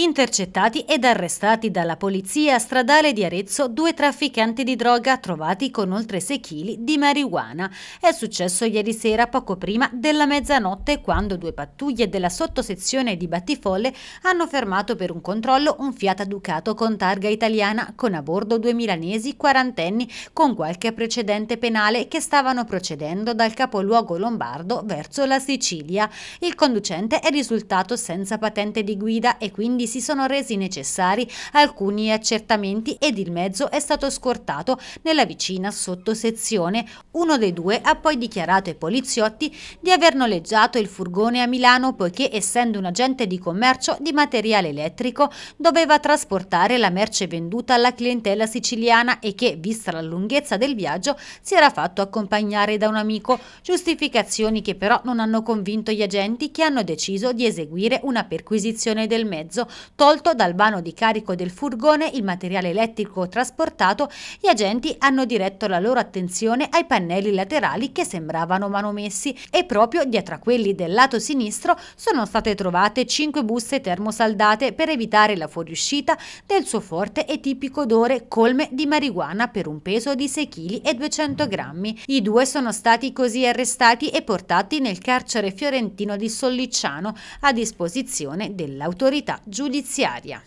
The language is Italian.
Intercettati ed arrestati dalla polizia stradale di Arezzo due trafficanti di droga trovati con oltre 6 kg di marijuana. È successo ieri sera poco prima della mezzanotte quando due pattuglie della sottosezione di Battifolle hanno fermato per un controllo un Fiat Ducato con targa italiana con a bordo due milanesi quarantenni con qualche precedente penale che stavano procedendo dal capoluogo lombardo verso la Sicilia. Il conducente è risultato senza patente di guida e quindi si sono resi necessari alcuni accertamenti ed il mezzo è stato scortato nella vicina sottosezione. Uno dei due ha poi dichiarato ai poliziotti di aver noleggiato il furgone a Milano poiché essendo un agente di commercio di materiale elettrico doveva trasportare la merce venduta alla clientela siciliana e che, vista la lunghezza del viaggio, si era fatto accompagnare da un amico, giustificazioni che però non hanno convinto gli agenti che hanno deciso di eseguire una perquisizione del mezzo Tolto dal vano di carico del furgone il materiale elettrico trasportato, gli agenti hanno diretto la loro attenzione ai pannelli laterali che sembravano manomessi e proprio dietro a quelli del lato sinistro sono state trovate 5 buste termosaldate per evitare la fuoriuscita del suo forte e tipico odore colme di marijuana per un peso di 6 kg e 200 grammi. I due sono stati così arrestati e portati nel carcere fiorentino di Sollicciano a disposizione dell'autorità giudiziaria giudiziaria.